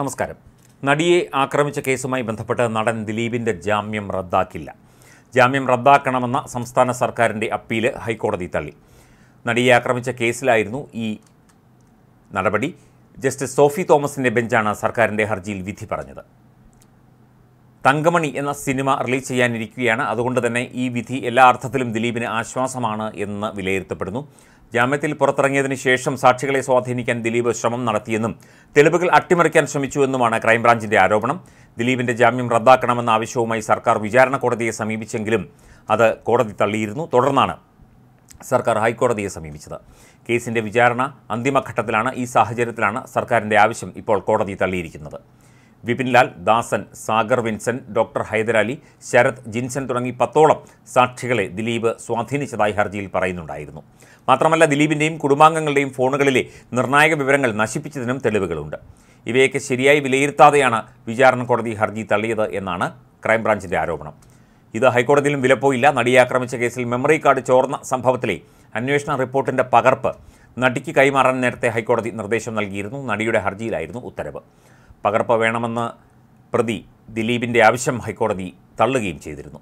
നമസ്കാരം നടിയെ ആക്രമിച്ച കേസുമായി ബന്ധപ്പെട്ട് നടൻ ദിലീപിൻ്റെ ജാമ്യം റദ്ദാക്കില്ല ജാമ്യം റദ്ദാക്കണമെന്ന സംസ്ഥാന സർക്കാരിൻ്റെ അപ്പീല് ഹൈക്കോടതി തള്ളി നടിയെ ആക്രമിച്ച കേസിലായിരുന്നു ഈ നടപടി ജസ്റ്റിസ് സോഫി തോമസിൻ്റെ ബെഞ്ചാണ് സർക്കാരിൻ്റെ ഹർജിയിൽ വിധി പറഞ്ഞത് തങ്കമണി എന്ന സിനിമ റിലീസ് ചെയ്യാനിരിക്കുകയാണ് അതുകൊണ്ട് തന്നെ ഈ വിധി എല്ലാ അർത്ഥത്തിലും ദിലീപിന് ആശ്വാസമാണ് എന്ന് വിലയിരുത്തപ്പെടുന്നു ജാമ്യത്തിൽ പുറത്തിറങ്ങിയതിനു ശേഷം സാക്ഷികളെ സ്വാധീനിക്കാൻ ദിലീപ് ശ്രമം നടത്തിയെന്നും തെളിവുകൾ അട്ടിമറിക്കാൻ ശ്രമിച്ചുവെന്നുമാണ് ക്രൈംബ്രാഞ്ചിന്റെ ആരോപണം ദിലീപിന്റെ ജാമ്യം റദ്ദാക്കണമെന്ന ആവശ്യവുമായി സർക്കാർ വിചാരണ കോടതിയെ സമീപിച്ചെങ്കിലും അത് കോടതി തള്ളിയിരുന്നു തുടർന്നാണ് സർക്കാർ ഹൈക്കോടതിയെ സമീപിച്ചത് കേസിന്റെ വിചാരണ അന്തിമഘട്ടത്തിലാണ് ഈ സാഹചര്യത്തിലാണ് സർക്കാരിന്റെ ആവശ്യം ഇപ്പോൾ കോടതി തള്ളിയിരിക്കുന്നത് വിപിൻലാൽ ദാസൻ സാഗർ വിൻസൻ ഡോക്ടർ ഹൈദരാലി ശരത് ജിൻസൻ തുടങ്ങി പത്തോളം സാക്ഷികളെ ദിലീപ് സ്വാധീനിച്ചതായി ഹർജിയിൽ പറയുന്നുണ്ടായിരുന്നു മാത്രമല്ല ദിലീപിൻ്റെയും കുടുംബാംഗങ്ങളുടെയും ഫോണുകളിലെ നിർണായക വിവരങ്ങൾ നശിപ്പിച്ചതിനും തെളിവുകളുണ്ട് ഇവയൊക്കെ ശരിയായി വിലയിരുത്താതെയാണ് വിചാരണ കോടതി ഹർജി തള്ളിയത് എന്നാണ് ക്രൈംബ്രാഞ്ചിൻ്റെ ആരോപണം ഇത് ഹൈക്കോടതിയിലും വിലപ്പോയില്ല നടിയെ ആക്രമിച്ച കേസിൽ മെമ്മറി കാർഡ് ചോർന്ന സംഭവത്തിലെ അന്വേഷണ റിപ്പോർട്ടിൻ്റെ പകർപ്പ് നടിക്ക് കൈമാറാൻ നേരത്തെ ഹൈക്കോടതി നിർദ്ദേശം നൽകിയിരുന്നു നടിയുടെ ഹർജിയിലായിരുന്നു ഉത്തരവ് പകർപ്പ് വേണമെന്ന് പ്രതി ദിലീപിൻ്റെ ആവശ്യം ഹൈക്കോടതി തള്ളുകയും ചെയ്തിരുന്നു